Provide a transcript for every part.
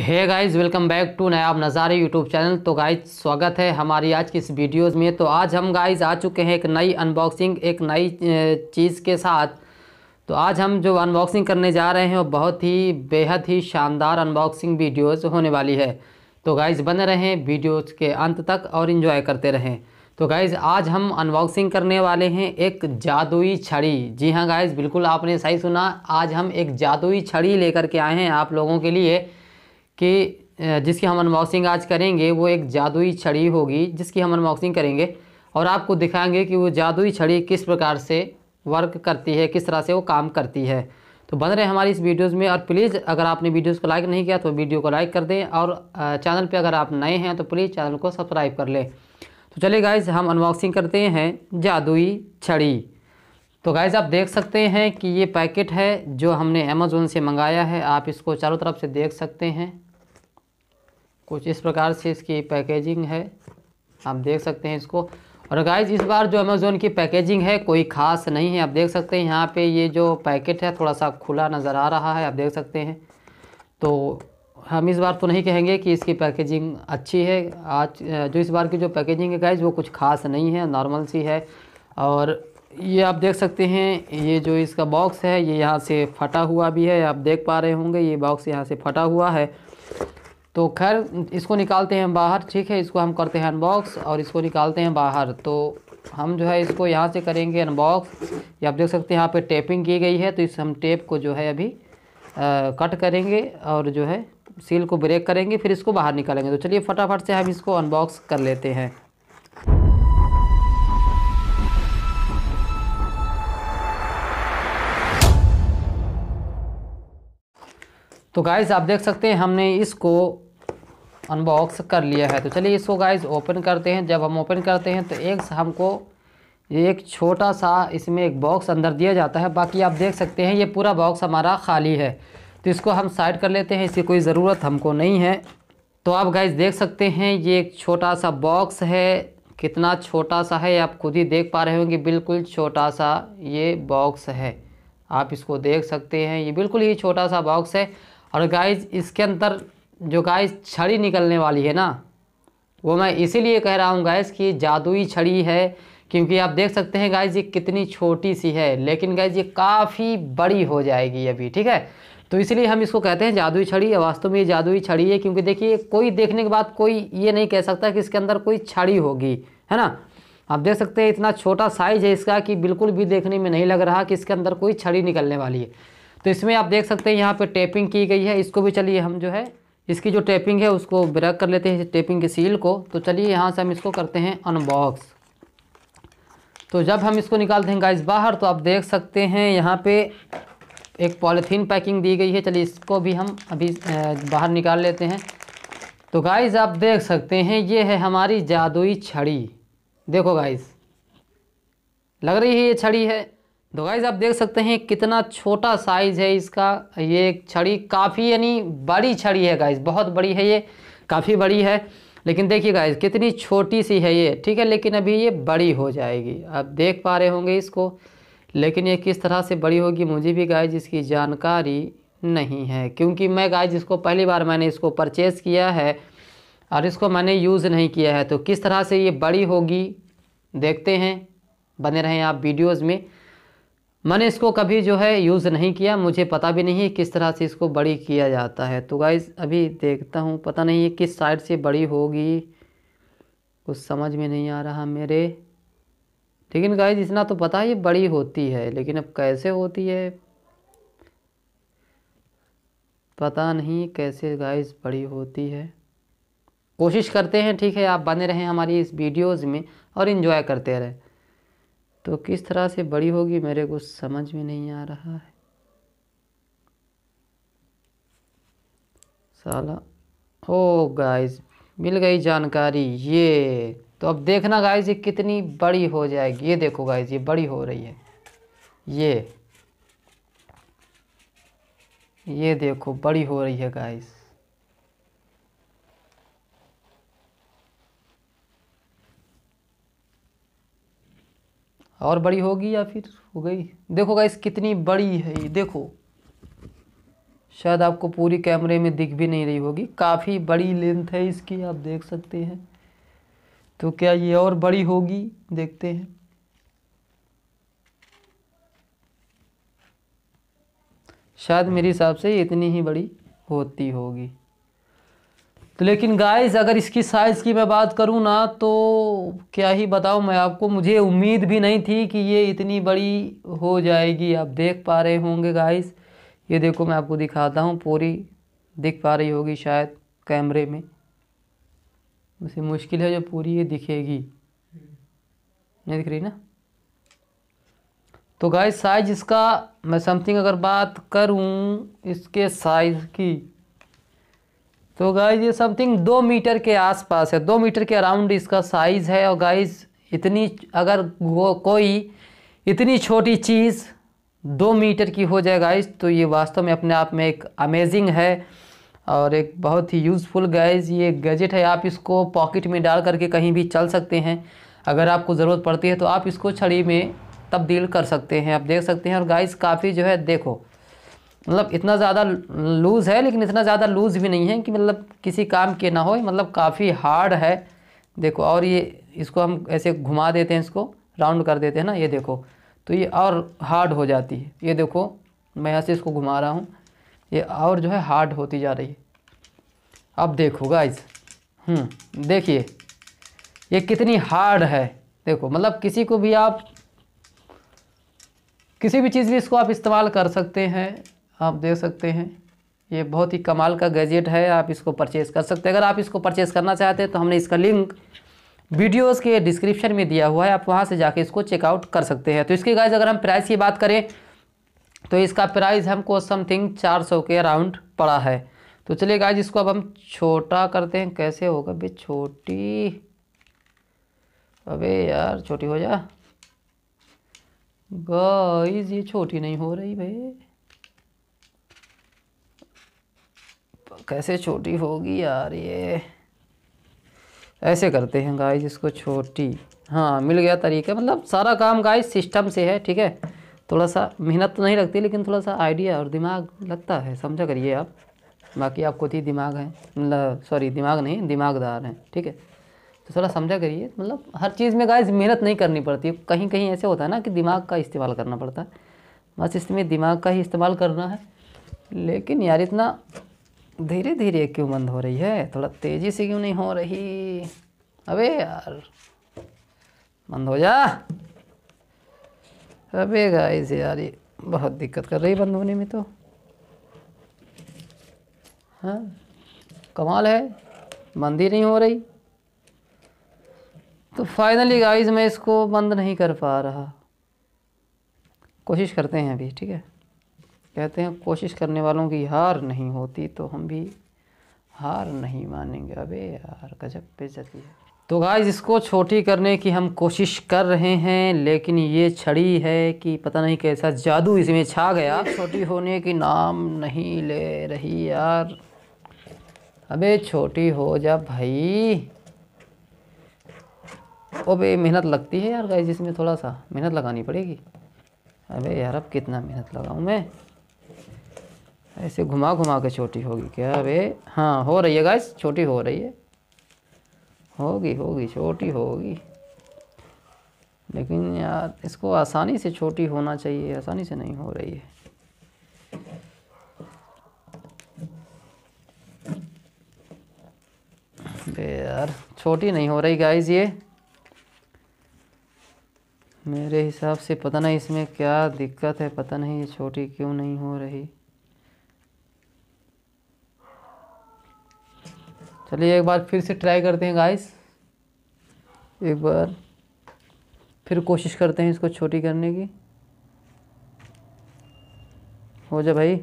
hey guys welcome back to Nayab Nazare YouTube channel तो guys स्वागत है हमारी आज की इस वीडियोज़ में तो आज हम गाइस आ चुके हैं एक नई अनबॉक्सिंग एक नई चीज़ के साथ तो आज हम जो अनबॉक्सिंग करने जा रहे हैं वो बहुत ही बेहद ही शानदार अनबॉक्सिंग वीडियोज होने वाली है तो गाइस बने रहें वीडियोज़ के अंत तक और इन्जॉय करते रहें तो गाइज़ आज हम अनबॉक्सिंग करने वाले हैं एक जादुई छड़ी जी हाँ गाइज़ बिल्कुल आपने सही सुना आज हम एक जादुई छड़ी लेकर के आए हैं आप लोगों के लिए कि जिसकी हम अनबॉक्सिंग आज करेंगे वो एक जादुई छड़ी होगी जिसकी हम अनबॉक्सिंग करेंगे और आपको दिखाएंगे कि वो जादुई छड़ी किस प्रकार से वर्क करती है किस तरह से वो काम करती है तो बन रहे हमारी इस वीडियोज़ में और प्लीज़ अगर आपने वीडियोज़ को लाइक नहीं किया तो वीडियो को लाइक कर दें और चैनल पर अगर आप नए हैं तो प्लीज़ चैनल को सब्सक्राइब कर लें तो चलिए गाइज हम अनबॉक्सिंग करते हैं जादुई छड़ी तो गाइज़ आप देख सकते हैं कि ये पैकेट है जो हमने अमेज़ोन से मंगाया है आप इसको चारों तरफ से देख सकते हैं कुछ इस प्रकार से इसकी पैकेजिंग है आप देख सकते हैं इसको और गाइज इस बार जो अमेज़ोन की पैकेजिंग है कोई ख़ास नहीं है आप देख सकते हैं यहाँ पे ये जो पैकेट है थोड़ा सा खुला नज़र आ रहा है आप देख सकते हैं तो हम इस बार तो नहीं कहेंगे कि इसकी पैकेजिंग अच्छी है आज जो इस बार की जो पैकेजिंग है गाइज वो कुछ ख़ास नहीं है नॉर्मल सी है और ये आप देख सकते हैं ये जो इसका बॉक्स है ये यहाँ से फटा हुआ भी है आप देख पा रहे होंगे ये बॉक्स यहाँ से फटा हुआ है तो खैर इसको निकालते हैं बाहर ठीक है इसको हम करते हैं अनबॉक्स और इसको निकालते हैं बाहर तो हम जो है इसको यहाँ से करेंगे अनबॉक्स ये आप देख सकते हैं यहाँ पे टेपिंग की गई है तो इस हम टेप को जो है अभी आ, कट करेंगे और जो है सील को ब्रेक करेंगे फिर इसको बाहर निकालेंगे तो चलिए फटाफट से हम इसको अनबॉक्स कर लेते हैं तो गाइस आप देख सकते हैं हमने इसको अनबॉक्स कर लिया है तो चलिए इसको गाइस ओपन करते हैं जब हम ओपन करते हैं तो एक हमको एक छोटा सा इसमें एक बॉक्स अंदर दिया जाता है बाकी आप देख सकते हैं ये पूरा बॉक्स हमारा खाली है तो इसको हम साइड कर लेते हैं इसकी कोई ज़रूरत हमको नहीं है तो आप गाइज़ देख सकते हैं ये एक छोटा सा बॉक्स है कितना छोटा सा है आप खुद ही देख पा रहे होंगे बिल्कुल छोटा सा ये बॉक्स है आप इसको देख सकते हैं ये बिल्कुल ही छोटा सा बॉक्स है और गाइज इसके अंदर जो गाइज छड़ी निकलने वाली है ना वो मैं इसीलिए कह रहा हूँ गाइज कि जादुई छड़ी है क्योंकि आप देख सकते हैं गाइज ये कितनी छोटी सी है लेकिन गाइज ये काफ़ी बड़ी हो जाएगी अभी ठीक है तो इसलिए हम इसको कहते हैं जादुई छड़ी वास्तव में ये जादुई छड़ी है क्योंकि देखिए कोई देखने के बाद कोई ये नहीं कह सकता कि इसके अंदर कोई छड़ी होगी है ना आप देख सकते हैं इतना छोटा साइज है इसका कि बिल्कुल भी देखने में नहीं लग रहा कि इसके अंदर कोई छड़ी निकलने वाली है तो इसमें आप देख सकते हैं यहाँ पर टेपिंग की गई है इसको भी चलिए हम जो है इसकी जो टेपिंग है उसको ब्रेक कर लेते हैं टेपिंग के सील को तो चलिए यहाँ से हम इसको करते हैं अनबॉक्स तो जब हम इसको निकालते हैं गाइस बाहर तो आप देख सकते हैं यहाँ पे एक पॉलीथीन पैकिंग दी गई है चलिए इसको भी हम अभी बाहर निकाल लेते हैं तो गाइस आप देख सकते हैं ये है हमारी जादुई छड़ी देखो गाइस लग रही है ये छड़ी है तो गाइज आप देख सकते हैं कितना छोटा साइज है इसका ये छड़ी काफ़ी यानी बड़ी छड़ी है गाइज बहुत बड़ी है ये काफ़ी बड़ी है लेकिन देखिए गाइज कितनी छोटी सी है ये ठीक है लेकिन अभी ये बड़ी हो जाएगी आप देख पा रहे होंगे इसको लेकिन ये किस तरह से बड़ी होगी मुझे भी गाइज इसकी जानकारी नहीं है क्योंकि मैं गाइज इसको पहली बार मैंने इसको परचेस किया है और इसको मैंने यूज़ नहीं किया है तो किस तरह से ये बड़ी होगी देखते हैं बने रहें आप वीडियोज़ में मैंने इसको कभी जो है यूज़ नहीं किया मुझे पता भी नहीं है किस तरह से इसको बड़ी किया जाता है तो गाइज अभी देखता हूँ पता नहीं है किस साइड से बड़ी होगी कुछ समझ में नहीं आ रहा मेरे लेकिन गाइज इतना तो पता ही बड़ी होती है लेकिन अब कैसे होती है पता नहीं कैसे गाइज बड़ी होती है कोशिश करते हैं ठीक है आप बने रहें हमारी इस वीडियोज़ में और इन्जॉय करते रहें तो किस तरह से बड़ी होगी मेरे को समझ में नहीं आ रहा है साला ओ गाइस मिल गई जानकारी ये तो अब देखना गाइस ये कितनी बड़ी हो जाएगी ये देखो गाइस ये बड़ी हो रही है ये ये देखो बड़ी हो रही है गाइस और बड़ी होगी या फिर हो गई देखो गाइस कितनी बड़ी है ये देखो शायद आपको पूरी कैमरे में दिख भी नहीं रही होगी काफ़ी बड़ी लेंथ है इसकी आप देख सकते हैं तो क्या ये और बड़ी होगी देखते हैं शायद मेरे हिसाब से इतनी ही बड़ी होती होगी तो लेकिन गाइस अगर इसकी साइज़ की मैं बात करूँ ना तो क्या ही बताऊँ मैं आपको मुझे उम्मीद भी नहीं थी कि ये इतनी बड़ी हो जाएगी आप देख पा रहे होंगे गाइस ये देखो मैं आपको दिखाता हूँ पूरी दिख पा रही होगी शायद कैमरे में उसे मुश्किल है जो पूरी ये दिखेगी नहीं दिख रही ना तो गाइस साइज इसका मैं समथिंग अगर बात करूं इसके साइज़ की तो गाइज ये समथिंग दो मीटर के आसपास है दो मीटर के अराउंड इसका साइज़ है और गाइज इतनी अगर वो कोई इतनी छोटी चीज़ दो मीटर की हो जाए गाइज तो ये वास्तव में अपने आप में एक अमेजिंग है और एक बहुत ही यूज़फुल गाइज ये गैजेट है आप इसको पॉकेट में डाल करके कहीं भी चल सकते हैं अगर आपको ज़रूरत पड़ती है तो आप इसको छड़ी में तब्दील कर सकते हैं आप देख सकते हैं और गाइस काफ़ी जो है देखो मतलब इतना ज़्यादा लूज़ है लेकिन इतना ज़्यादा लूज़ भी नहीं है कि मतलब किसी काम के ना हो मतलब काफ़ी हार्ड है देखो और ये इसको हम ऐसे घुमा देते हैं इसको राउंड कर देते हैं ना ये देखो तो ये और हार्ड हो जाती है ये देखो मैं यहाँ से इसको घुमा रहा हूँ ये और जो है हार्ड होती जा रही है अब देखो गाइज हम्म, देखिए ये कितनी हार्ड है देखो मतलब किसी को भी आप किसी भी चीज़ में इसको आप इस्तेमाल कर सकते हैं आप देख सकते हैं ये बहुत ही कमाल का गैजेट है आप इसको परचेस कर सकते हैं अगर आप इसको परचेस करना चाहते हैं तो हमने इसका लिंक वीडियोस के डिस्क्रिप्शन में दिया हुआ है आप वहाँ से जाके इसको चेकआउट कर सकते हैं तो इसके गाइज अगर हम प्राइस की बात करें तो इसका प्राइस हमको समथिंग चार सौ के अराउंड पड़ा है तो चलिए गाइज इसको अब हम छोटा करते हैं कैसे होगा भाई छोटी अबे यार छोटी हो जा गाइज ये छोटी नहीं हो रही भाई कैसे छोटी होगी यार ये ऐसे करते हैं गाइस इसको छोटी हाँ मिल गया तरीका मतलब सारा काम गाइस सिस्टम से है ठीक है थोड़ा सा मेहनत तो नहीं लगती लेकिन थोड़ा सा आइडिया और दिमाग लगता है समझा करिए आप बाकी आप खुद ही दिमाग हैं मतलब सॉरी दिमाग नहीं दिमागदार हैं ठीक है तो थोड़ा समझा करिए मतलब हर चीज़ में गाइस मेहनत नहीं करनी पड़ती कहीं कहीं ऐसे होता है ना कि दिमाग का इस्तेमाल करना पड़ता है बस इसमें दिमाग का ही इस्तेमाल करना है लेकिन यार इतना धीरे धीरे क्यों बंद हो रही है थोड़ा तेज़ी से क्यों नहीं हो रही अबे यार बंद हो जा अबे गाइस यार ये बहुत दिक्कत कर रही बंद होने में तो हाँ कमाल है बंद ही नहीं हो रही तो फाइनली गाइस मैं इसको बंद नहीं कर पा रहा कोशिश करते हैं अभी ठीक है कहते हैं कोशिश करने वालों की हार नहीं होती तो हम भी हार नहीं मानेंगे अबे यार गजब बेजती है तो गाइज इसको छोटी करने की हम कोशिश कर रहे हैं लेकिन ये छड़ी है कि पता नहीं कैसा जादू इसमें छा गया छोटी होने की नाम नहीं ले रही यार अबे छोटी हो जा भाई अबे मेहनत लगती है यार गाइज इसमें थोड़ा सा मेहनत लगानी पड़ेगी अबे यार अब कितना मेहनत लगाऊँ मैं ऐसे घुमा घुमा के छोटी होगी क्या अबे हाँ हो रही है गाइस छोटी हो रही है होगी होगी छोटी होगी लेकिन यार इसको आसानी से छोटी होना चाहिए आसानी से नहीं हो रही है यार छोटी नहीं हो रही गाइस ये मेरे हिसाब से पता नहीं इसमें क्या दिक्कत है पता नहीं ये छोटी क्यों नहीं हो रही चलिए एक बार फिर से ट्राई करते हैं गाइस एक बार फिर कोशिश करते हैं इसको छोटी करने की हो जा भाई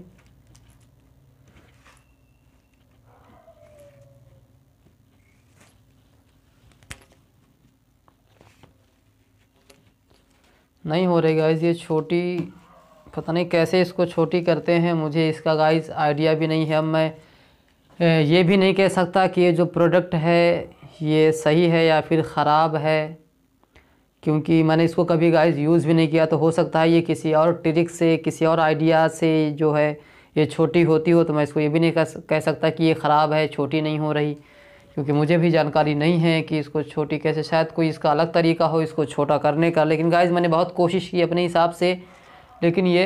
नहीं हो रही गाइज ये छोटी पता नहीं कैसे इसको छोटी करते हैं मुझे इसका गाइस आइडिया भी नहीं है अब मैं ये भी नहीं कह सकता कि ये जो प्रोडक्ट है ये सही है या फिर ख़राब है क्योंकि मैंने इसको कभी गाइस यूज़ भी नहीं किया तो हो सकता है ये किसी और ट्रिक से किसी और आइडिया से जो है ये छोटी होती हो तो मैं इसको ये भी नहीं कह सकता कि ये ख़राब है छोटी नहीं हो रही क्योंकि मुझे भी जानकारी नहीं है कि इसको छोटी कैसे शायद कोई इसका अलग तरीका हो इसको छोटा करने का लेकिन गाइज़ मैंने बहुत कोशिश की अपने हिसाब से लेकिन ये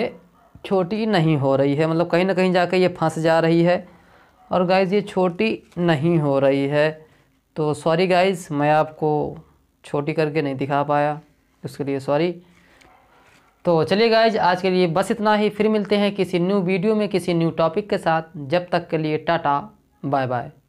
छोटी नहीं हो रही है मतलब कहीं ना कहीं जाकर ये फंस जा रही है और गाइज़ ये छोटी नहीं हो रही है तो सॉरी गाइज़ मैं आपको छोटी करके नहीं दिखा पाया उसके लिए सॉरी तो चलिए गाइज आज के लिए बस इतना ही फिर मिलते हैं किसी न्यू वीडियो में किसी न्यू टॉपिक के साथ जब तक के लिए टाटा बाय बाय